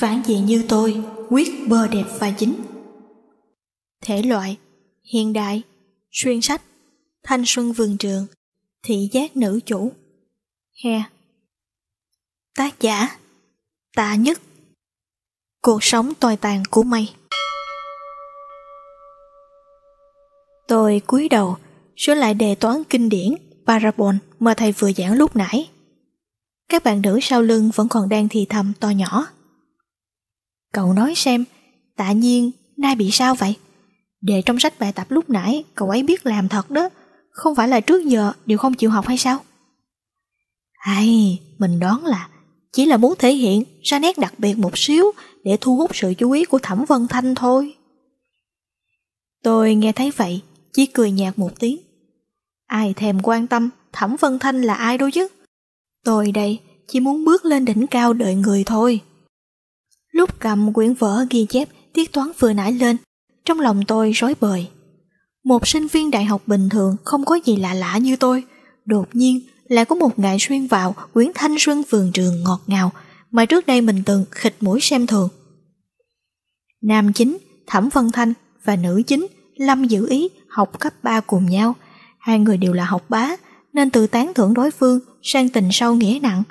phản diện như tôi quyết bơ đẹp và chính thể loại hiện đại xuyên sách thanh xuân vườn trường thị giác nữ chủ he tác giả tạ nhất cuộc sống tồi tàn của mày tôi cúi đầu sửa lại đề toán kinh điển parabol mà thầy vừa giảng lúc nãy các bạn nữ sau lưng vẫn còn đang thì thầm to nhỏ Cậu nói xem, tạ nhiên, nay bị sao vậy? để trong sách bài tập lúc nãy, cậu ấy biết làm thật đó. Không phải là trước giờ đều không chịu học hay sao? Hay, mình đoán là chỉ là muốn thể hiện ra nét đặc biệt một xíu để thu hút sự chú ý của Thẩm Vân Thanh thôi. Tôi nghe thấy vậy, chỉ cười nhạt một tiếng. Ai thèm quan tâm Thẩm Vân Thanh là ai đâu chứ? Tôi đây chỉ muốn bước lên đỉnh cao đợi người thôi. Lúc cầm quyển vở ghi chép tiết toán vừa nãy lên, trong lòng tôi rối bời. Một sinh viên đại học bình thường không có gì lạ lạ như tôi, đột nhiên lại có một ngày xuyên vào quyển thanh xuân vườn trường ngọt ngào mà trước đây mình từng khịt mũi xem thường. Nam chính, Thẩm Vân Thanh và nữ chính, Lâm Dữ Ý học cấp 3 cùng nhau. Hai người đều là học bá, nên từ tán thưởng đối phương sang tình sâu nghĩa nặng.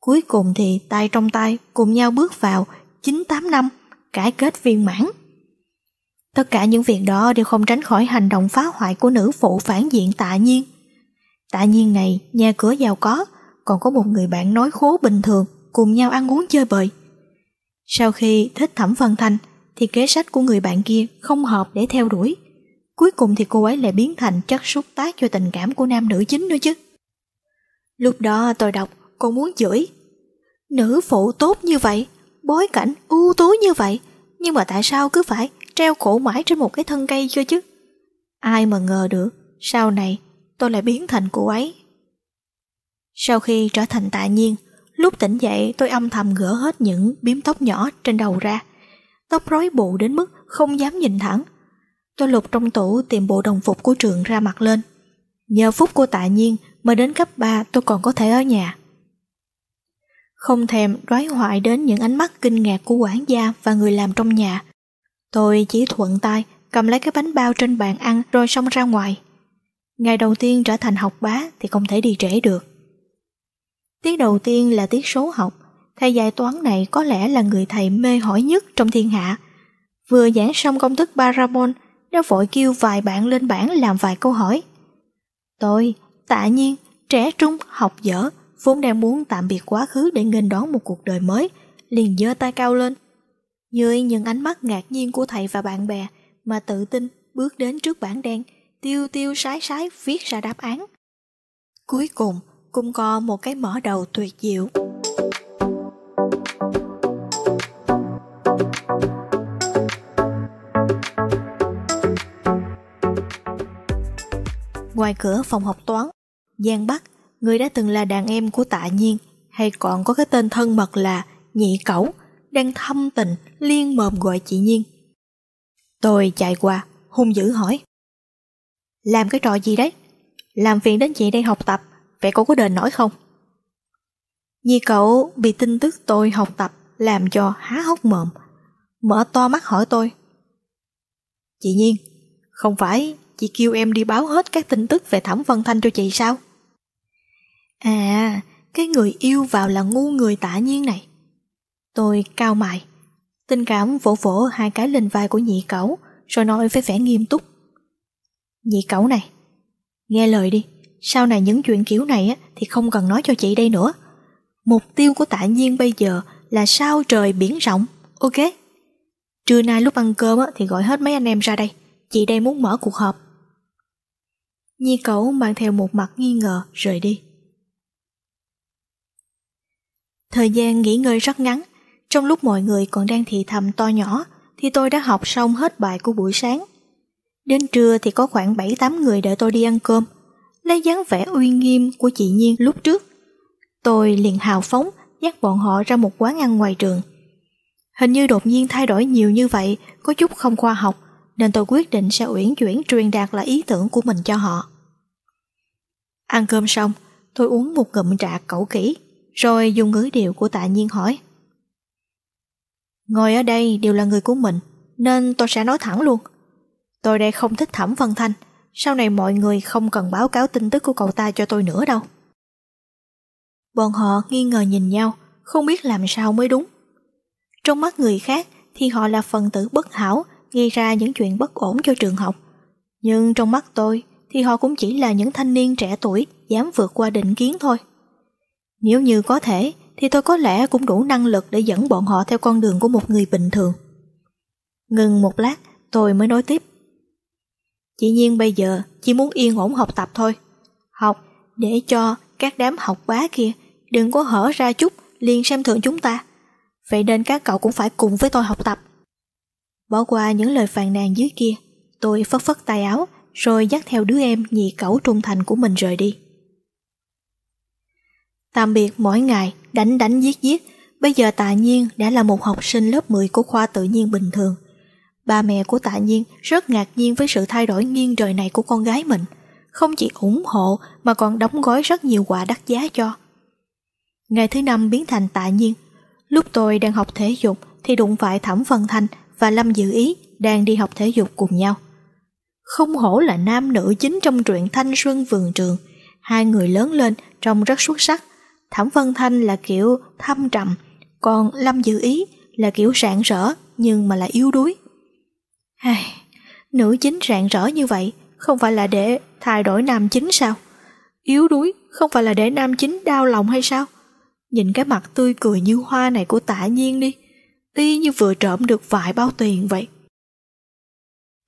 Cuối cùng thì tay trong tay cùng nhau bước vào 9-8 năm, cải kết viên mãn. Tất cả những việc đó đều không tránh khỏi hành động phá hoại của nữ phụ phản diện tạ nhiên. Tạ nhiên này, nhà cửa giàu có, còn có một người bạn nói khố bình thường, cùng nhau ăn uống chơi bời. Sau khi thích Thẩm phân Thanh, thì kế sách của người bạn kia không hợp để theo đuổi. Cuối cùng thì cô ấy lại biến thành chất xúc tác cho tình cảm của nam nữ chính nữa chứ. Lúc đó tôi đọc, con muốn chửi. Nữ phụ tốt như vậy, bối cảnh ưu tú như vậy nhưng mà tại sao cứ phải treo cổ mãi trên một cái thân cây chưa chứ ai mà ngờ được sau này tôi lại biến thành cô ấy sau khi trở thành tạ nhiên lúc tỉnh dậy tôi âm thầm gỡ hết những biếm tóc nhỏ trên đầu ra tóc rối bù đến mức không dám nhìn thẳng tôi lục trong tủ tìm bộ đồng phục của trường ra mặt lên nhờ phúc của tạ nhiên mà đến cấp 3 tôi còn có thể ở nhà không thèm đoái hoại đến những ánh mắt kinh ngạc của quản gia và người làm trong nhà. Tôi chỉ thuận tay cầm lấy cái bánh bao trên bàn ăn rồi xông ra ngoài. Ngày đầu tiên trở thành học bá thì không thể đi trễ được. Tiết đầu tiên là tiết số học, thầy dạy toán này có lẽ là người thầy mê hỏi nhất trong thiên hạ. Vừa giảng xong công thức parabol, đã vội kêu vài bạn lên bảng làm vài câu hỏi. Tôi, tạ nhiên, trẻ trung, học dở, vốn đang muốn tạm biệt quá khứ để nghênh đón một cuộc đời mới, liền giơ tay cao lên. Dưới những ánh mắt ngạc nhiên của thầy và bạn bè, mà tự tin bước đến trước bảng đen, tiêu tiêu sái sái viết ra đáp án. Cuối cùng, cũng có một cái mở đầu tuyệt diệu. Ngoài cửa phòng học toán, Giang Bắc người đã từng là đàn em của tạ nhiên hay còn có cái tên thân mật là nhị cẩu đang thâm tình liên mồm gọi chị nhiên tôi chạy qua hung dữ hỏi làm cái trò gì đấy làm phiền đến chị đây học tập vậy cô có đền nổi không nhi Cẩu bị tin tức tôi học tập làm cho há hốc mồm mở to mắt hỏi tôi chị nhiên không phải chị kêu em đi báo hết các tin tức về thẩm vân thanh cho chị sao À, cái người yêu vào là ngu người tả nhiên này. Tôi cao mày, tình cảm vỗ vỗ hai cái lên vai của nhị cẩu, rồi nói với vẻ nghiêm túc. Nhị cẩu này, nghe lời đi, sau này những chuyện kiểu này á, thì không cần nói cho chị đây nữa. Mục tiêu của tạ nhiên bây giờ là sao trời biển rộng, ok? Trưa nay lúc ăn cơm thì gọi hết mấy anh em ra đây, chị đây muốn mở cuộc họp. Nhi cẩu mang theo một mặt nghi ngờ rời đi. Thời gian nghỉ ngơi rất ngắn, trong lúc mọi người còn đang thì thầm to nhỏ thì tôi đã học xong hết bài của buổi sáng. Đến trưa thì có khoảng 7-8 người đợi tôi đi ăn cơm, lấy dáng vẻ uy nghiêm của chị Nhiên lúc trước. Tôi liền hào phóng dắt bọn họ ra một quán ăn ngoài trường. Hình như đột nhiên thay đổi nhiều như vậy có chút không khoa học nên tôi quyết định sẽ uyển chuyển truyền đạt lại ý tưởng của mình cho họ. Ăn cơm xong, tôi uống một ngụm trà cẩu kỹ rồi dùng ngữ điệu của tạ nhiên hỏi. Ngồi ở đây đều là người của mình, nên tôi sẽ nói thẳng luôn. Tôi đây không thích Thẩm Vân Thanh, sau này mọi người không cần báo cáo tin tức của cậu ta cho tôi nữa đâu. Bọn họ nghi ngờ nhìn nhau, không biết làm sao mới đúng. Trong mắt người khác thì họ là phần tử bất hảo, gây ra những chuyện bất ổn cho trường học. Nhưng trong mắt tôi thì họ cũng chỉ là những thanh niên trẻ tuổi dám vượt qua định kiến thôi. Nếu như có thể, thì tôi có lẽ cũng đủ năng lực để dẫn bọn họ theo con đường của một người bình thường. Ngừng một lát, tôi mới nói tiếp. Chỉ Nhiên bây giờ chỉ muốn yên ổn học tập thôi. Học để cho các đám học bá kia đừng có hở ra chút liền xem thường chúng ta. Vậy nên các cậu cũng phải cùng với tôi học tập. Bỏ qua những lời phàn nàn dưới kia, tôi phất phất tay áo rồi dắt theo đứa em nhị cẩu trung thành của mình rời đi. Tạm biệt mỗi ngày, đánh đánh giết giết, bây giờ Tạ Nhiên đã là một học sinh lớp 10 của khoa tự nhiên bình thường. Ba mẹ của Tạ Nhiên rất ngạc nhiên với sự thay đổi nghiêng trời này của con gái mình, không chỉ ủng hộ mà còn đóng gói rất nhiều quà đắt giá cho. Ngày thứ năm biến thành Tạ Nhiên. Lúc tôi đang học thể dục thì đụng phải Thẩm Văn Thanh và Lâm Dự Ý đang đi học thể dục cùng nhau. Không hổ là nam nữ chính trong truyện thanh xuân vườn trường, hai người lớn lên trông rất xuất sắc Thẩm Vân Thanh là kiểu thâm trầm, còn Lâm Dự Ý là kiểu rạng rỡ nhưng mà lại yếu đuối. Ai, nữ chính rạng rỡ như vậy không phải là để thay đổi nam chính sao? Yếu đuối không phải là để nam chính đau lòng hay sao? Nhìn cái mặt tươi cười như hoa này của tạ nhiên đi, y như vừa trộm được vài bao tiền vậy.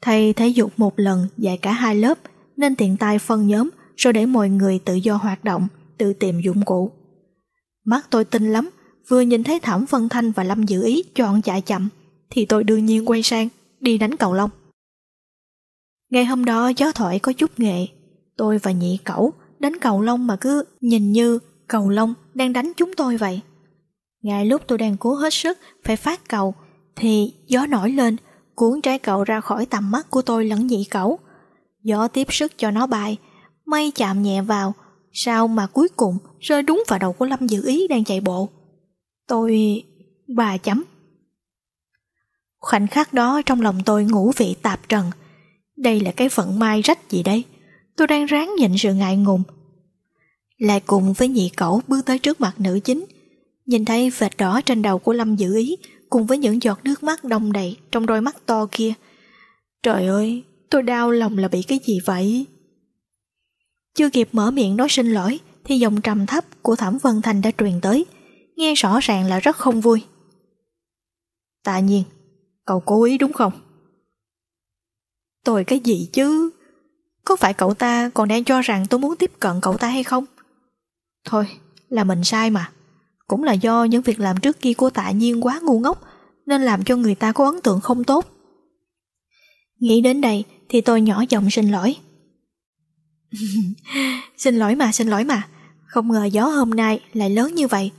Thầy thể dục một lần dạy cả hai lớp nên tiện tay phân nhóm rồi để mọi người tự do hoạt động, tự tìm dụng cụ. Mắt tôi tinh lắm, vừa nhìn thấy Thảm Vân Thanh và Lâm Dự Ý chọn chạy chậm, thì tôi đương nhiên quay sang, đi đánh cầu lông. Ngày hôm đó gió thổi có chút nghệ, tôi và nhị cẩu đánh cầu lông mà cứ nhìn như cầu lông đang đánh chúng tôi vậy. Ngay lúc tôi đang cố hết sức phải phát cầu, thì gió nổi lên, cuốn trái cầu ra khỏi tầm mắt của tôi lẫn nhị cẩu. Gió tiếp sức cho nó bay, mây chạm nhẹ vào, sao mà cuối cùng rơi đúng vào đầu của Lâm Dự Ý đang chạy bộ. Tôi... bà chấm. Khoảnh khắc đó trong lòng tôi ngủ vị tạp trần. Đây là cái vận may rách gì đây? Tôi đang ráng nhịn sự ngại ngùng. Lại cùng với nhị cẩu bước tới trước mặt nữ chính. Nhìn thấy vệt đỏ trên đầu của Lâm Dự Ý cùng với những giọt nước mắt đông đầy trong đôi mắt to kia. Trời ơi, tôi đau lòng là bị cái gì vậy? Chưa kịp mở miệng nói xin lỗi thì giọng trầm thấp của Thẩm Vân Thành đã truyền tới, nghe rõ ràng là rất không vui. Tạ nhiên, cậu cố ý đúng không? Tôi cái gì chứ? Có phải cậu ta còn đang cho rằng tôi muốn tiếp cận cậu ta hay không? Thôi, là mình sai mà. Cũng là do những việc làm trước kia của tạ nhiên quá ngu ngốc nên làm cho người ta có ấn tượng không tốt. Nghĩ đến đây thì tôi nhỏ giọng xin lỗi. xin lỗi mà, xin lỗi mà. Không ngờ gió hôm nay lại lớn như vậy.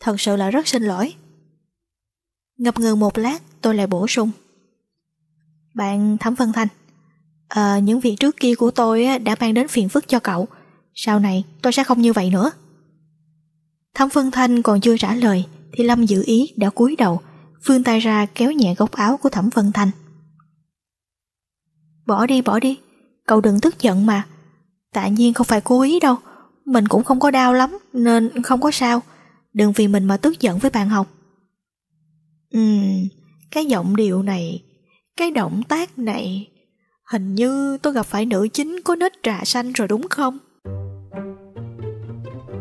Thật sự là rất xin lỗi. Ngập ngừng một lát, tôi lại bổ sung. Bạn Thẩm Vân Thanh, à, những việc trước kia của tôi đã mang đến phiền phức cho cậu. Sau này tôi sẽ không như vậy nữa. Thẩm Vân Thanh còn chưa trả lời thì Lâm Dự Ý đã cúi đầu, vươn tay ra kéo nhẹ góc áo của Thẩm Vân Thanh. Bỏ đi, bỏ đi, cậu đừng tức giận mà, Tạ nhiên không phải cố ý đâu Mình cũng không có đau lắm Nên không có sao Đừng vì mình mà tức giận với bạn học Ừm Cái giọng điệu này Cái động tác này Hình như tôi gặp phải nữ chính có nết trà xanh rồi đúng không?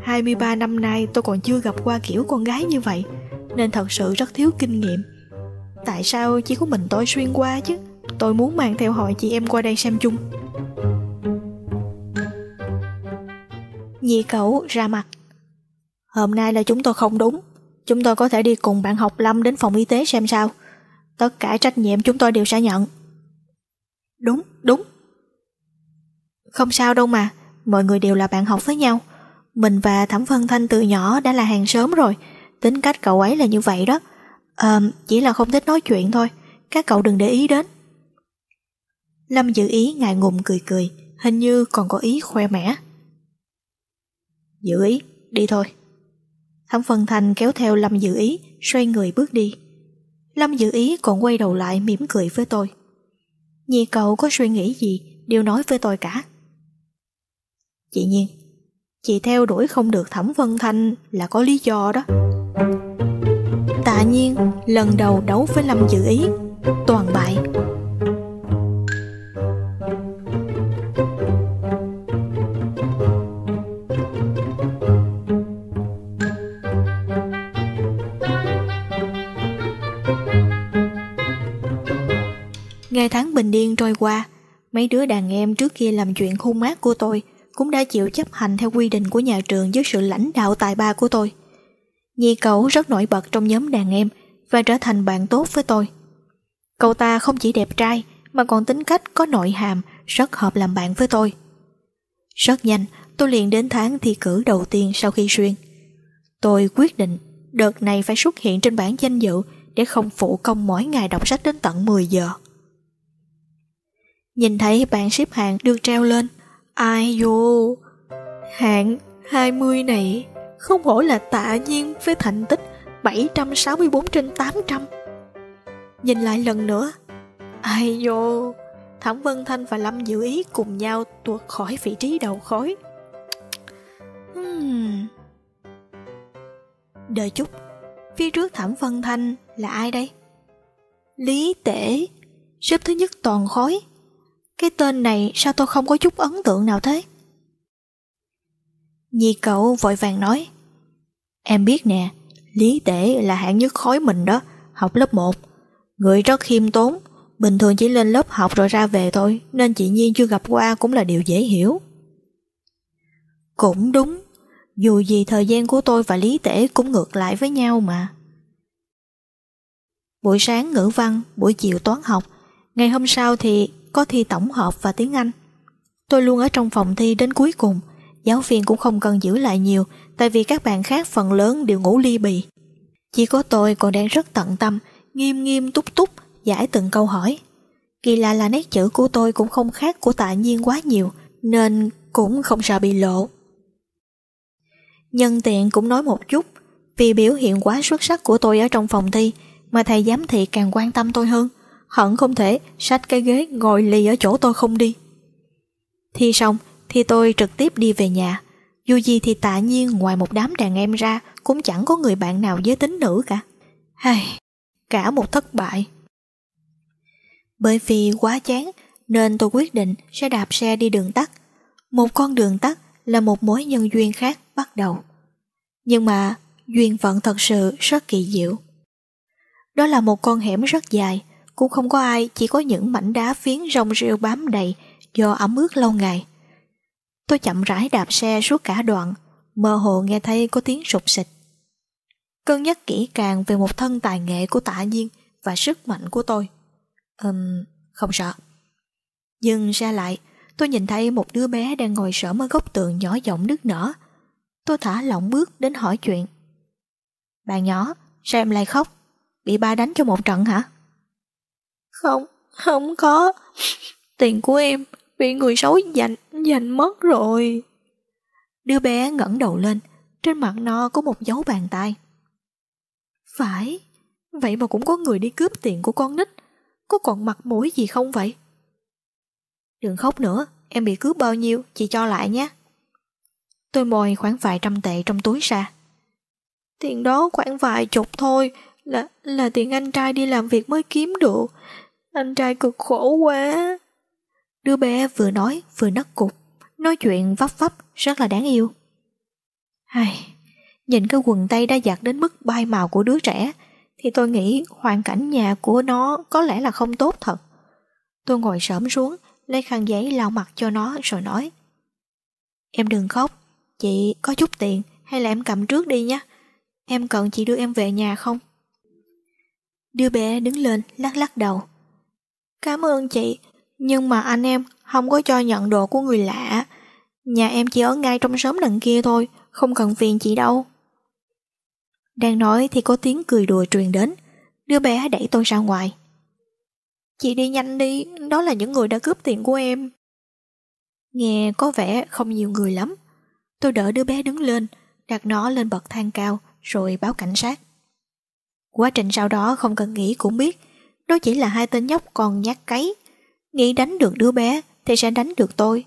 23 năm nay tôi còn chưa gặp qua kiểu con gái như vậy Nên thật sự rất thiếu kinh nghiệm Tại sao chỉ có mình tôi xuyên qua chứ Tôi muốn mang theo hội chị em qua đây xem chung Di cậu ra mặt. Hôm nay là chúng tôi không đúng, chúng tôi có thể đi cùng bạn học Lâm đến phòng y tế xem sao. Tất cả trách nhiệm chúng tôi đều sẽ nhận. Đúng, đúng. Không sao đâu mà, mọi người đều là bạn học với nhau. Mình và Thẩm Phân Thanh từ nhỏ đã là hàng sớm rồi, tính cách cậu ấy là như vậy đó. À, chỉ là không thích nói chuyện thôi, các cậu đừng để ý đến. Lâm dự ý ngại ngùng cười cười, hình như còn có ý khoe mẽ. Dự ý, đi thôi. thẩm phân thành kéo theo Lâm Dự ý, xoay người bước đi. Lâm Dự ý còn quay đầu lại mỉm cười với tôi. Nhi cậu có suy nghĩ gì đều nói với tôi cả. Chị Nhiên, chị theo đuổi không được Thẩm Vân Thanh là có lý do đó. Tạ nhiên, lần đầu đấu với Lâm Dự ý, toàn trôi qua, mấy đứa đàn em trước kia làm chuyện khôn mát của tôi cũng đã chịu chấp hành theo quy định của nhà trường dưới sự lãnh đạo tài ba của tôi. Nhi cậu rất nổi bật trong nhóm đàn em và trở thành bạn tốt với tôi. Cậu ta không chỉ đẹp trai mà còn tính cách có nội hàm rất hợp làm bạn với tôi. Rất nhanh, tôi liền đến tháng thi cử đầu tiên sau khi xuyên. Tôi quyết định đợt này phải xuất hiện trên bảng danh dự để không phụ công mỗi ngày đọc sách đến tận 10 giờ. Nhìn thấy bảng xếp hạng được treo lên. Ai vô? Hạng 20 này không hổ là tạ nhiên với thành tích 764 trên 800. Nhìn lại lần nữa. Ai vô? Thẩm Vân Thanh và Lâm Dự Ý cùng nhau tuột khỏi vị trí đầu khối. Hmm. Đợi chút, phía trước Thẩm Vân Thanh là ai đây? Lý Tể, xếp thứ nhất toàn khối. Cái tên này sao tôi không có chút ấn tượng nào thế? Nhi cậu vội vàng nói Em biết nè, Lý Tể là hạng nhất khối mình đó, học lớp 1. Người rất khiêm tốn, bình thường chỉ lên lớp học rồi ra về thôi, nên chị Nhiên chưa gặp qua cũng là điều dễ hiểu. Cũng đúng, dù gì thời gian của tôi và Lý Tể cũng ngược lại với nhau mà. Buổi sáng ngữ văn, buổi chiều toán học, ngày hôm sau thì có thi tổng hợp và tiếng Anh. Tôi luôn ở trong phòng thi đến cuối cùng, giáo viên cũng không cần giữ lại nhiều tại vì các bạn khác phần lớn đều ngủ ly bì. Chỉ có tôi còn đang rất tận tâm, nghiêm nghiêm túc túc giải từng câu hỏi. Kỳ lạ là nét chữ của tôi cũng không khác của tạ nhiên quá nhiều, nên cũng không sợ bị lộ. Nhân tiện cũng nói một chút, vì biểu hiện quá xuất sắc của tôi ở trong phòng thi mà thầy giám thị càng quan tâm tôi hơn hận không thể xách cái ghế ngồi lì ở chỗ tôi không đi. Thi xong thì tôi trực tiếp đi về nhà, dù gì thì tạ nhiên ngoài một đám đàn em ra cũng chẳng có người bạn nào giới tính nữ cả. Hay, cả một thất bại. Bởi vì quá chán nên tôi quyết định sẽ đạp xe đi đường tắt. Một con đường tắt là một mối nhân duyên khác bắt đầu. Nhưng mà duyên phận thật sự rất kỳ diệu. Đó là một con hẻm rất dài, cũng không có ai, chỉ có những mảnh đá phiến rong rêu bám đầy do ẩm ướt lâu ngày. Tôi chậm rãi đạp xe suốt cả đoạn, mơ hồ nghe thấy có tiếng sụp xịt. Cân nhắc kỹ càng về một thân tài nghệ của tạ nhiên và sức mạnh của tôi. Ừm, không sợ. Dừng ra lại, tôi nhìn thấy một đứa bé đang ngồi sởm ở góc tường nhỏ giọng nước nở. Tôi thả lỏng bước đến hỏi chuyện. Bạn nhỏ, sao em lại khóc? Bị ba đánh cho một trận hả? Không, không có. Tiền của em bị người xấu giành, giành mất rồi. Đứa bé ngẩng đầu lên, trên mặt nó có một dấu bàn tay. Phải, vậy mà cũng có người đi cướp tiền của con nít. Có còn mặt mũi gì không vậy? Đừng khóc nữa, em bị cướp bao nhiêu, chị cho lại nhé. Tôi mồi khoảng vài trăm tệ trong túi ra. Tiền đó khoảng vài chục thôi, là là tiền anh trai đi làm việc mới kiếm được anh trai cực khổ quá Đứa bé vừa nói vừa nấc cục Nói chuyện vấp vấp rất là đáng yêu Hay Nhìn cái quần tây đã giặt đến mức bay màu của đứa trẻ Thì tôi nghĩ hoàn cảnh nhà của nó có lẽ là không tốt thật Tôi ngồi sớm xuống Lấy khăn giấy lau mặt cho nó rồi nói Em đừng khóc Chị có chút tiền hay là em cầm trước đi nhé Em cần chị đưa em về nhà không? Đứa bé đứng lên lắc lắc đầu Cảm ơn chị, nhưng mà anh em không có cho nhận đồ của người lạ. Nhà em chỉ ở ngay trong xóm đằng kia thôi, không cần phiền chị đâu. Đang nói thì có tiếng cười đùa truyền đến, đứa bé đẩy tôi ra ngoài. Chị đi nhanh đi, đó là những người đã cướp tiền của em. Nghe có vẻ không nhiều người lắm. Tôi đỡ đứa bé đứng lên, đặt nó lên bậc thang cao, rồi báo cảnh sát. Quá trình sau đó không cần nghĩ cũng biết, đó chỉ là hai tên nhóc còn nhát cấy Nghĩ đánh được đứa bé Thì sẽ đánh được tôi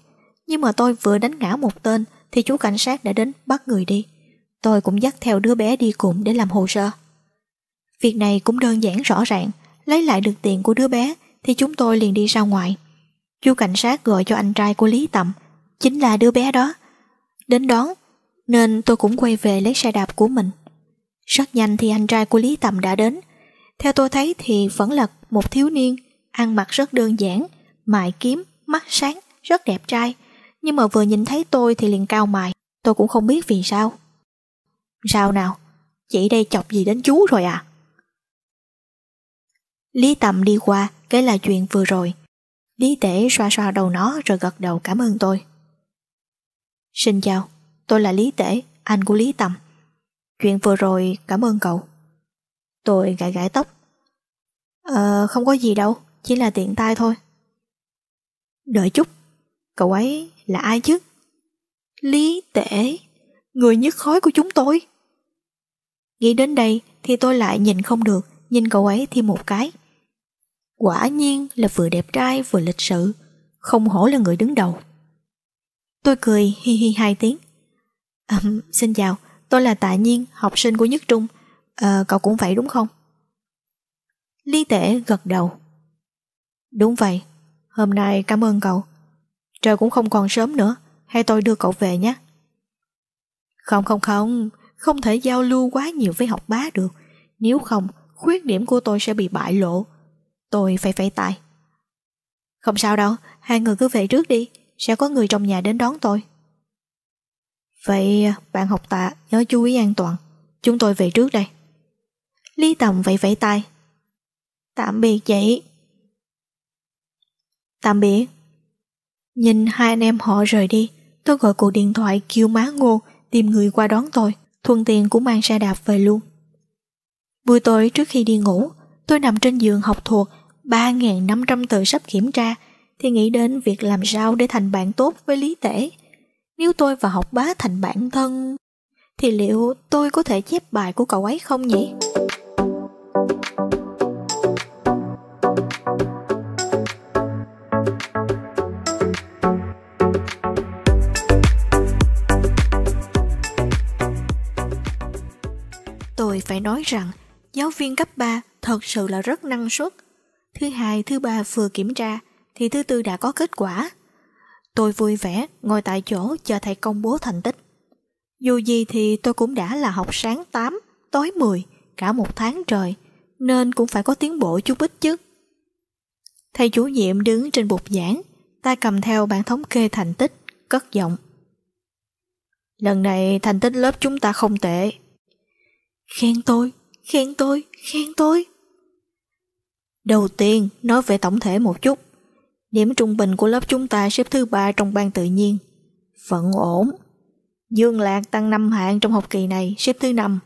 Nhưng mà tôi vừa đánh ngã một tên Thì chú cảnh sát đã đến bắt người đi Tôi cũng dắt theo đứa bé đi cùng để làm hồ sơ Việc này cũng đơn giản rõ ràng Lấy lại được tiền của đứa bé Thì chúng tôi liền đi ra ngoài Chú cảnh sát gọi cho anh trai của Lý Tầm Chính là đứa bé đó Đến đón Nên tôi cũng quay về lấy xe đạp của mình Rất nhanh thì anh trai của Lý Tầm đã đến theo tôi thấy thì vẫn là một thiếu niên, ăn mặc rất đơn giản, mài kiếm, mắt sáng, rất đẹp trai. Nhưng mà vừa nhìn thấy tôi thì liền cao mày Tôi cũng không biết vì sao Sao nào Chị đây chọc gì đến chú rồi à Lý Tầm đi qua Kể là chuyện vừa rồi Lý Tể xoa xoa đầu nó Rồi gật đầu cảm ơn tôi Xin chào Tôi là Lý Tể Anh của Lý Tầm Chuyện vừa rồi cảm ơn cậu Tôi gãi gãi tóc. Ờ, không có gì đâu, chỉ là tiện tay thôi. Đợi chút, cậu ấy là ai chứ? Lý tể, người nhất khói của chúng tôi. Nghĩ đến đây thì tôi lại nhìn không được, nhìn cậu ấy thêm một cái. Quả nhiên là vừa đẹp trai vừa lịch sự, không hổ là người đứng đầu. Tôi cười hi hi hai tiếng. À, xin chào, tôi là Tạ Nhiên, học sinh của Nhất Trung, À, cậu cũng vậy đúng không? Lý tể gật đầu. Đúng vậy, hôm nay cảm ơn cậu. Trời cũng không còn sớm nữa, hay tôi đưa cậu về nhé. Không không không, không thể giao lưu quá nhiều với học bá được. Nếu không, khuyết điểm của tôi sẽ bị bại lộ. Tôi phải phải tài. Không sao đâu, hai người cứ về trước đi, sẽ có người trong nhà đến đón tôi. Vậy bạn học tạ nhớ chú ý an toàn, chúng tôi về trước đây. Lý Tòng vẫy vẫy tay. Tạm biệt chị, Tạm biệt. Nhìn hai anh em họ rời đi, tôi gọi cuộc điện thoại kêu má ngô tìm người qua đón tôi, thuần tiền cũng mang xe đạp về luôn. Buổi tối trước khi đi ngủ, tôi nằm trên giường học thuộc 3.500 từ sắp kiểm tra thì nghĩ đến việc làm sao để thành bạn tốt với Lý Tể. Nếu tôi và học bá thành bạn thân thì liệu tôi có thể chép bài của cậu ấy không nhỉ? phải nói rằng giáo viên cấp 3 thật sự là rất năng suất. Thứ hai, thứ ba vừa kiểm tra thì thứ tư đã có kết quả. Tôi vui vẻ ngồi tại chỗ chờ thầy công bố thành tích. Dù gì thì tôi cũng đã là học sáng 8, tối 10 cả một tháng trời nên cũng phải có tiến bộ chút ít chứ. Thầy chủ nhiệm đứng trên bục giảng, tay cầm theo bản thống kê thành tích, cất giọng. Lần này thành tích lớp chúng ta không tệ, Khen tôi, khen tôi, khen tôi. Đầu tiên, nói về tổng thể một chút. Điểm trung bình của lớp chúng ta xếp thứ ba trong ban tự nhiên. Vẫn ổn. Dương Lạc tăng 5 hạng trong học kỳ này, xếp thứ năm.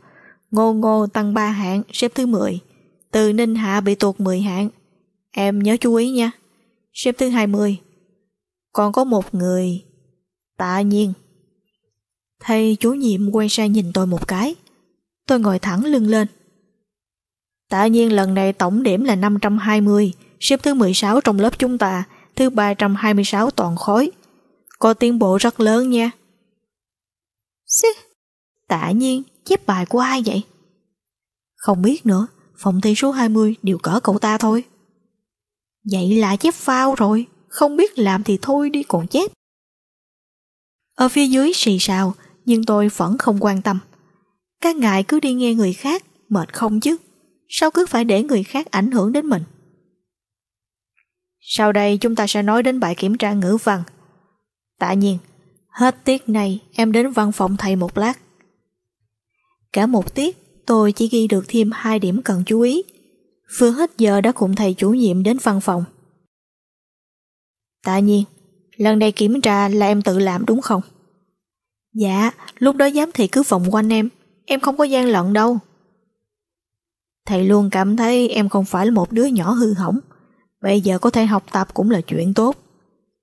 Ngô Ngô tăng 3 hạng, xếp thứ 10. Từ Ninh Hạ bị tuột 10 hạng. Em nhớ chú ý nha. Xếp thứ 20. Còn có một người... Tạ nhiên. Thầy chủ nhiệm quay sang nhìn tôi một cái. Tôi ngồi thẳng lưng lên. Tạ nhiên lần này tổng điểm là 520, xếp thứ 16 trong lớp chúng ta, thứ 326 toàn khối. Có tiến bộ rất lớn nha. Xí, tạ nhiên, chép bài của ai vậy? Không biết nữa, phòng thi số 20 đều cỡ cậu ta thôi. Vậy là chép phao rồi, không biết làm thì thôi đi còn chép. Ở phía dưới xì xào, nhưng tôi vẫn không quan tâm. Các ngài cứ đi nghe người khác, mệt không chứ? Sao cứ phải để người khác ảnh hưởng đến mình? Sau đây chúng ta sẽ nói đến bài kiểm tra ngữ văn. Tạ nhiên, hết tiết này em đến văn phòng thầy một lát. Cả một tiết, tôi chỉ ghi được thêm hai điểm cần chú ý. Vừa hết giờ đã cùng thầy chủ nhiệm đến văn phòng. Tạ nhiên, lần này kiểm tra là em tự làm đúng không? Dạ, lúc đó giám thị cứ vòng quanh em, em không có gian lận đâu. Thầy luôn cảm thấy em không phải là một đứa nhỏ hư hỏng, bây giờ có thể học tập cũng là chuyện tốt.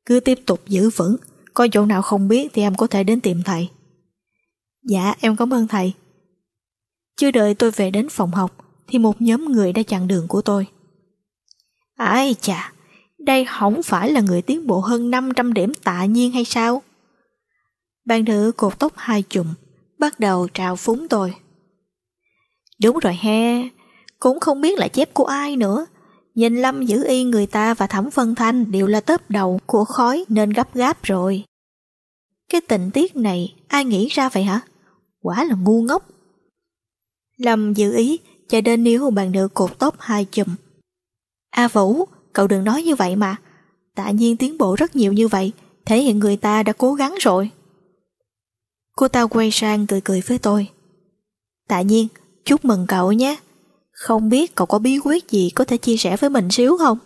Cứ tiếp tục giữ vững, coi chỗ nào không biết thì em có thể đến tìm thầy. Dạ, em cảm ơn thầy. Chưa đợi tôi về đến phòng học thì một nhóm người đã chặn đường của tôi. Ai chà, đây không phải là người tiến bộ hơn 500 điểm tạ nhiên hay sao? Bạn nữ cột tóc hai chùm, bắt đầu trào phúng tôi. Đúng rồi he, cũng không biết là chép của ai nữa. Nhìn Lâm giữ y người ta và Thẩm Vân Thanh đều là tớp đầu của khói nên gấp gáp rồi. Cái tình tiết này ai nghĩ ra vậy hả? Quả là ngu ngốc. Lâm giữ ý cho đến níu bàn nữ cột tóc hai chùm. A Vũ, cậu đừng nói như vậy mà. Tạ nhiên tiến bộ rất nhiều như vậy, thể hiện người ta đã cố gắng rồi. Cô ta quay sang cười cười với tôi. Tạ nhiên, chúc mừng cậu nhé. Không biết cậu có bí quyết gì có thể chia sẻ với mình xíu không?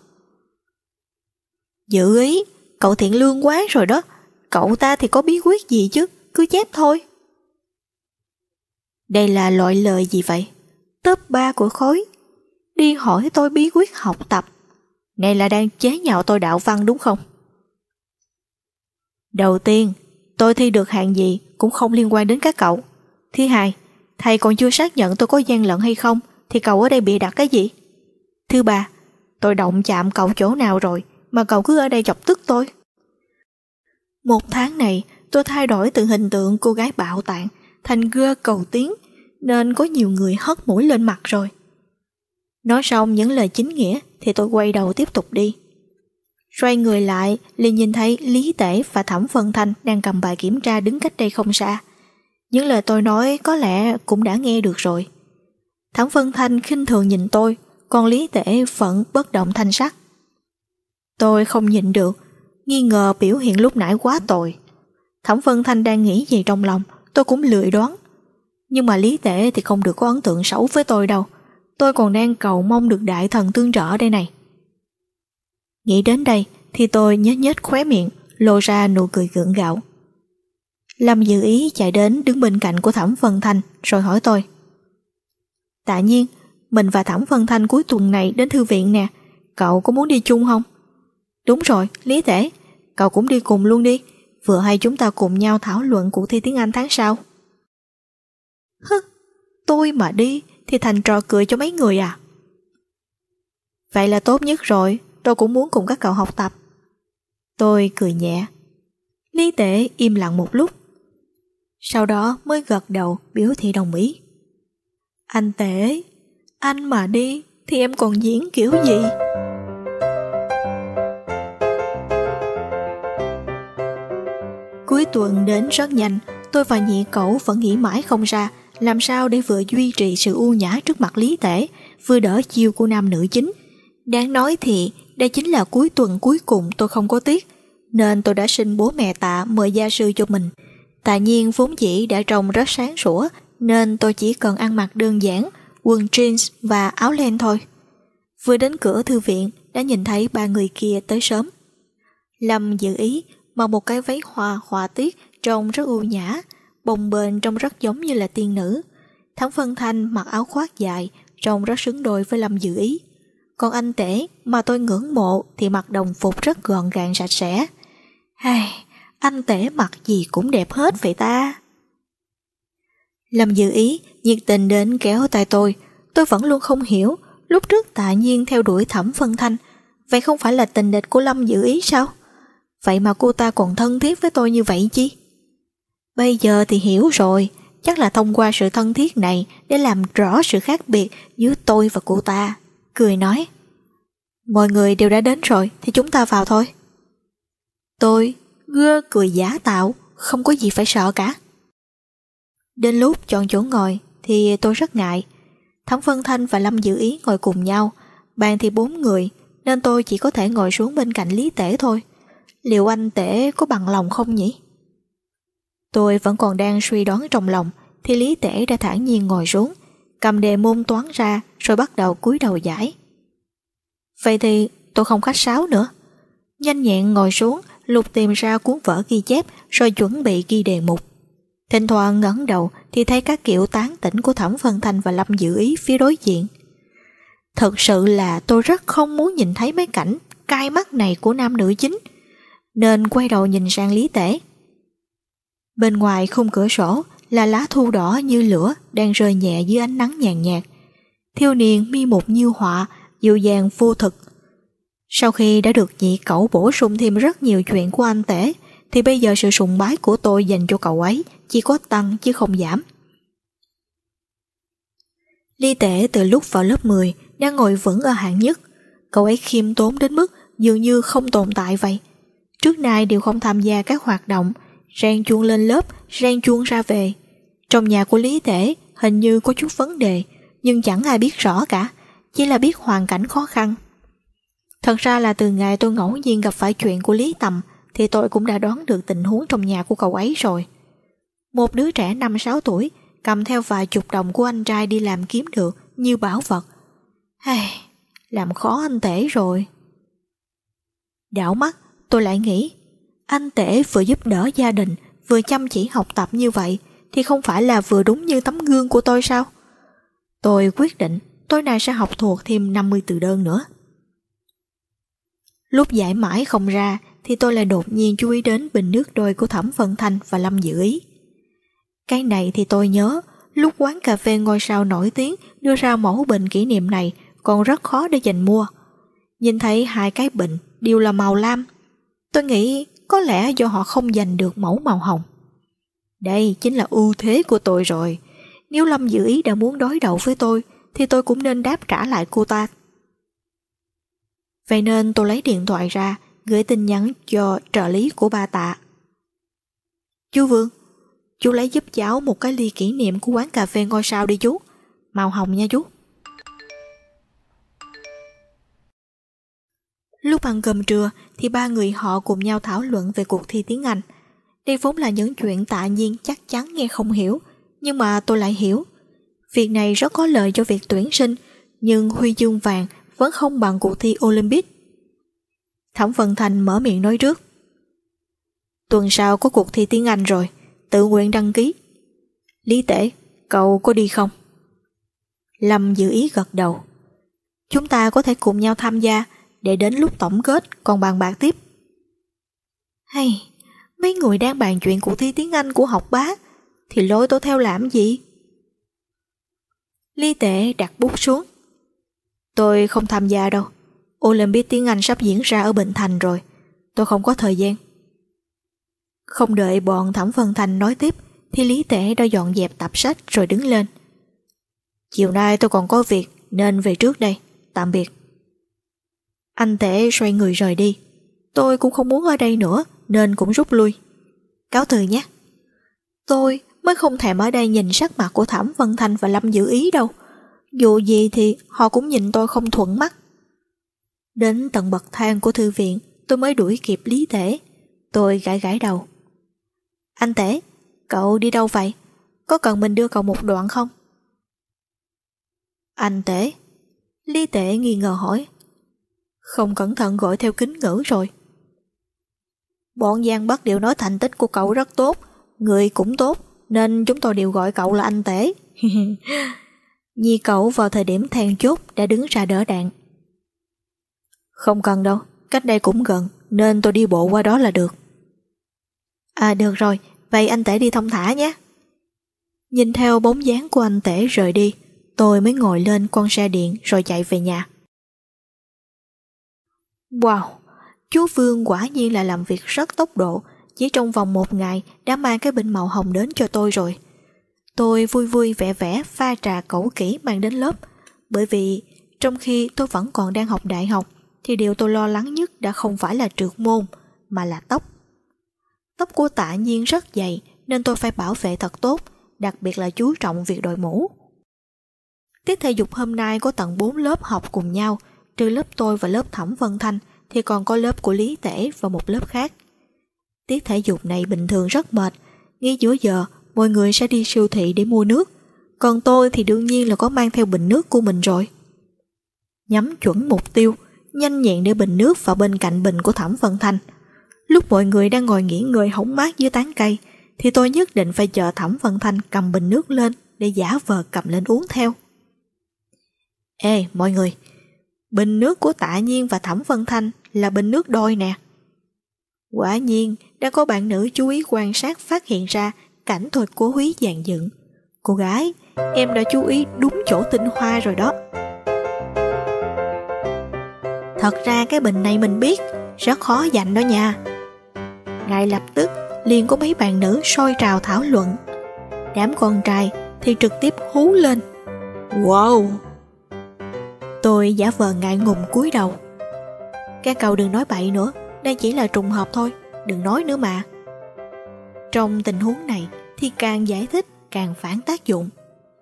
Dự ý, cậu thiện lương quá rồi đó. Cậu ta thì có bí quyết gì chứ, cứ chép thôi. Đây là loại lời gì vậy? Top 3 của khối. Đi hỏi tôi bí quyết học tập. Này là đang chế nhạo tôi đạo văn đúng không? Đầu tiên, Tôi thi được hạng gì cũng không liên quan đến các cậu. Thứ hai, thầy còn chưa xác nhận tôi có gian lận hay không thì cậu ở đây bị đặt cái gì? Thứ ba, tôi động chạm cậu chỗ nào rồi mà cậu cứ ở đây chọc tức tôi. Một tháng này, tôi thay đổi từ hình tượng cô gái bạo tạng thành gơ cầu tiến nên có nhiều người hất mũi lên mặt rồi. Nói xong những lời chính nghĩa thì tôi quay đầu tiếp tục đi. Xoay người lại, liền nhìn thấy Lý Tể và Thẩm Vân Thanh đang cầm bài kiểm tra đứng cách đây không xa. Những lời tôi nói có lẽ cũng đã nghe được rồi. Thẩm Vân Thanh khinh thường nhìn tôi, còn Lý Tể vẫn bất động thanh sắc. Tôi không nhịn được, nghi ngờ biểu hiện lúc nãy quá tồi. Thẩm Vân Thanh đang nghĩ gì trong lòng, tôi cũng lười đoán. Nhưng mà Lý Tể thì không được có ấn tượng xấu với tôi đâu. Tôi còn đang cầu mong được đại thần tương trợ đây này. Nghĩ đến đây thì tôi nhếch nhếch khóe miệng, lộ ra nụ cười gượng gạo. Lâm Dự Ý chạy đến đứng bên cạnh của Thẩm Vân Thanh rồi hỏi tôi. Tạ nhiên, mình và Thẩm Vân Thanh cuối tuần này đến thư viện nè, cậu có muốn đi chung không? Đúng rồi, Lý thể cậu cũng đi cùng luôn đi, vừa hay chúng ta cùng nhau thảo luận cuộc thi tiếng Anh tháng sau. Hứ, tôi mà đi thì thành trò cười cho mấy người à? Vậy là tốt nhất rồi, Tôi cũng muốn cùng các cậu học tập Tôi cười nhẹ Lý tể im lặng một lúc Sau đó mới gật đầu biểu thị đồng ý Anh tể Anh mà đi Thì em còn diễn kiểu gì Cuối tuần đến rất nhanh Tôi và nhị cậu vẫn nghĩ mãi không ra Làm sao để vừa duy trì sự u nhã trước mặt lý tể Vừa đỡ chiêu của nam nữ chính Đáng nói thì đây chính là cuối tuần cuối cùng tôi không có tiết nên tôi đã xin bố mẹ tạ mời gia sư cho mình. Tạ nhiên vốn dĩ đã trông rất sáng sủa, nên tôi chỉ cần ăn mặc đơn giản, quần jeans và áo len thôi. Vừa đến cửa thư viện, đã nhìn thấy ba người kia tới sớm. Lâm dự ý mặc một cái váy hoa họa tiết trông rất ưu nhã, bồng bềnh trông rất giống như là tiên nữ. Thắng Phân Thanh mặc áo khoác dài, trông rất xứng đôi với Lâm Dự Ý. Còn anh tể mà tôi ngưỡng mộ thì mặc đồng phục rất gọn gàng sạch sẽ. Hay, anh tể mặc gì cũng đẹp hết vậy ta. Lâm Dư Ý nhiệt tình đến kéo tay tôi, tôi vẫn luôn không hiểu lúc trước tạ nhiên theo đuổi thẩm phân thanh, vậy không phải là tình địch của Lâm Dư Ý sao? Vậy mà cô ta còn thân thiết với tôi như vậy chứ? Bây giờ thì hiểu rồi, chắc là thông qua sự thân thiết này để làm rõ sự khác biệt giữa tôi và cô ta cười nói Mọi người đều đã đến rồi thì chúng ta vào thôi. Tôi, gưa cười giả tạo, không có gì phải sợ cả. Đến lúc chọn chỗ ngồi thì tôi rất ngại. Thẩm Vân Thanh và Lâm Dự Ý ngồi cùng nhau, bàn thì bốn người nên tôi chỉ có thể ngồi xuống bên cạnh Lý Tể thôi. Liệu anh Tể có bằng lòng không nhỉ? Tôi vẫn còn đang suy đoán trong lòng thì Lý Tể đã thản nhiên ngồi xuống cầm đề môn toán ra rồi bắt đầu cúi đầu giải. Vậy thì tôi không khách sáo nữa. Nhanh nhẹn ngồi xuống, lục tìm ra cuốn vở ghi chép rồi chuẩn bị ghi đề mục. Thỉnh thoảng ngẩng đầu thì thấy các kiểu tán tỉnh của Thẩm Phân Thành và Lâm Dự Ý phía đối diện. Thật sự là tôi rất không muốn nhìn thấy mấy cảnh cay mắt này của nam nữ chính, nên quay đầu nhìn sang Lý Tể. Bên ngoài khung cửa sổ, là lá thu đỏ như lửa đang rơi nhẹ dưới ánh nắng nhàn nhạt. Thiêu niên mi một như họa, dịu dàng vô thực. Sau khi đã được nhị cậu bổ sung thêm rất nhiều chuyện của anh tể, thì bây giờ sự sùng bái của tôi dành cho cậu ấy chỉ có tăng chứ không giảm. Ly tể từ lúc vào lớp 10 đang ngồi vững ở hạng nhất. Cậu ấy khiêm tốn đến mức dường như không tồn tại vậy. Trước nay đều không tham gia các hoạt động, rang chuông lên lớp, rang chuông ra về. Trong nhà của Lý Tể hình như có chút vấn đề, nhưng chẳng ai biết rõ cả, chỉ là biết hoàn cảnh khó khăn. Thật ra là từ ngày tôi ngẫu nhiên gặp phải chuyện của Lý Tầm thì tôi cũng đã đoán được tình huống trong nhà của cậu ấy rồi. Một đứa trẻ 5-6 tuổi cầm theo vài chục đồng của anh trai đi làm kiếm được như bảo vật. Hey, làm khó anh tể rồi. Đảo mắt, tôi lại nghĩ anh Tể vừa giúp đỡ gia đình, vừa chăm chỉ học tập như vậy thì không phải là vừa đúng như tấm gương của tôi sao? Tôi quyết định tối nay sẽ học thuộc thêm 50 từ đơn nữa. Lúc giải mãi không ra thì tôi lại đột nhiên chú ý đến bình nước đôi của Thẩm Phân Thanh và Lâm Dự Ý. Cái này thì tôi nhớ, lúc quán cà phê ngôi sao nổi tiếng đưa ra mẫu bình kỷ niệm này còn rất khó để giành mua. Nhìn thấy hai cái bình đều là màu lam. Tôi nghĩ có lẽ do họ không giành được mẫu màu hồng. Đây chính là ưu thế của tôi rồi. Nếu Lâm Dự Ý đã muốn đối đầu với tôi, thì tôi cũng nên đáp trả lại cô ta. Vậy nên tôi lấy điện thoại ra, gửi tin nhắn cho trợ lý của bà tạ. Chú Vương, chú lấy giúp cháu một cái ly kỷ niệm của quán cà phê ngôi sao đi chú. Màu hồng nha chú. Lúc ăn cơm trưa thì ba người họ cùng nhau thảo luận về cuộc thi tiếng Anh. Đây vốn là những chuyện tạ nhiên chắc chắn nghe không hiểu, nhưng mà tôi lại hiểu. Việc này rất có lợi cho việc tuyển sinh, nhưng huy chương vàng vẫn không bằng cuộc thi Olympic. Thẩm Vân Thành mở miệng nói trước. Tuần sau có cuộc thi tiếng Anh rồi, tự nguyện đăng ký. Lý tể, cậu có đi không? Lâm dự ý gật đầu. Chúng ta có thể cùng nhau tham gia, để đến lúc tổng kết còn bàn bạc tiếp. Hay, mấy người đang bàn chuyện cuộc thi tiếng Anh của học bá thì lôi tôi theo làm gì? Ly tệ đặt bút xuống. Tôi không tham gia đâu. Olympic tiếng Anh sắp diễn ra ở Bình Thành rồi. Tôi không có thời gian. Không đợi bọn Thẩm Phân Thành nói tiếp thì Lý Tể đã dọn dẹp tập sách rồi đứng lên. Chiều nay tôi còn có việc nên về trước đây. Tạm biệt. Anh Tể xoay người rời đi. Tôi cũng không muốn ở đây nữa, nên cũng rút lui. Cáo từ nhé. Tôi mới không thèm ở đây nhìn sắc mặt của Thẩm Vân Thanh và Lâm Dữ Ý đâu. Dù gì thì họ cũng nhìn tôi không thuận mắt. Đến tận bậc thang của thư viện, tôi mới đuổi kịp Lý Tể. Tôi gãi gãi đầu. Anh Tể, cậu đi đâu vậy? Có cần mình đưa cậu một đoạn không? Anh Tể? Lý Tể nghi ngờ hỏi không cẩn thận gọi theo kính ngữ rồi. Bọn Giang Bắc đều nói thành tích của cậu rất tốt, người cũng tốt, nên chúng tôi đều gọi cậu là anh Tể. Nhi cậu vào thời điểm then chốt đã đứng ra đỡ đạn. Không cần đâu, cách đây cũng gần, nên tôi đi bộ qua đó là được. À được rồi, vậy anh Tể đi thông thả nhé. Nhìn theo bóng dáng của anh Tể rời đi, tôi mới ngồi lên con xe điện rồi chạy về nhà. Wow, chú Vương quả nhiên là làm việc rất tốc độ, chỉ trong vòng một ngày đã mang cái bình màu hồng đến cho tôi rồi. Tôi vui vui vẻ vẻ pha trà cẩu kỹ mang đến lớp, bởi vì trong khi tôi vẫn còn đang học đại học thì điều tôi lo lắng nhất đã không phải là trượt môn mà là tóc. Tóc của tạ nhiên rất dày nên tôi phải bảo vệ thật tốt, đặc biệt là chú trọng việc đội mũ. Tiết thể dục hôm nay có tận 4 lớp học cùng nhau – trừ lớp tôi và lớp Thẩm Vân Thanh thì còn có lớp của Lý Tể và một lớp khác. Tiết thể dục này bình thường rất mệt, ngay giữa giờ mọi người sẽ đi siêu thị để mua nước, còn tôi thì đương nhiên là có mang theo bình nước của mình rồi. Nhắm chuẩn mục tiêu, nhanh nhẹn để bình nước vào bên cạnh bình của Thẩm Vân Thanh. Lúc mọi người đang ngồi nghỉ ngơi hóng mát dưới tán cây, thì tôi nhất định phải chờ Thẩm Vân Thanh cầm bình nước lên để giả vờ cầm lên uống theo. Ê, mọi người, bình nước của tạ nhiên và thẩm vân thanh là bình nước đôi nè quả nhiên đang có bạn nữ chú ý quan sát phát hiện ra cảnh thuật của húy dàn dựng cô gái em đã chú ý đúng chỗ tinh hoa rồi đó thật ra cái bình này mình biết rất khó dành đó nha ngay lập tức liền có mấy bạn nữ sôi trào thảo luận đám con trai thì trực tiếp hú lên wow Tôi giả vờ ngại ngùng cúi đầu Các cậu đừng nói bậy nữa Đây chỉ là trùng hợp thôi Đừng nói nữa mà Trong tình huống này Thì càng giải thích càng phản tác dụng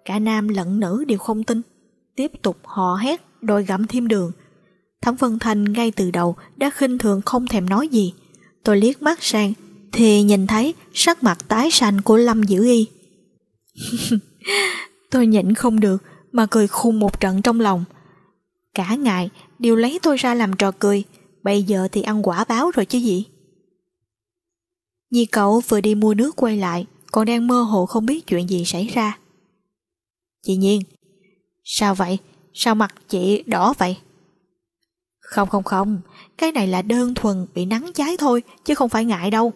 Cả nam lẫn nữ đều không tin Tiếp tục họ hét Đòi gặm thêm đường Thẩm Vân thành ngay từ đầu Đã khinh thường không thèm nói gì Tôi liếc mắt sang Thì nhìn thấy sắc mặt tái xanh của Lâm Dữ Y Tôi nhịn không được Mà cười khung một trận trong lòng Cả ngày đều lấy tôi ra làm trò cười, bây giờ thì ăn quả báo rồi chứ gì. Nhi cậu vừa đi mua nước quay lại, còn đang mơ hồ không biết chuyện gì xảy ra. Chị Nhiên, sao vậy? Sao mặt chị đỏ vậy? Không không không, cái này là đơn thuần bị nắng cháy thôi, chứ không phải ngại đâu.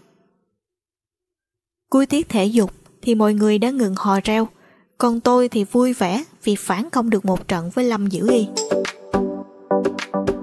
Cuối tiết thể dục thì mọi người đã ngừng hò reo, còn tôi thì vui vẻ vì phản công được một trận với Lâm Dữ Y. Thank you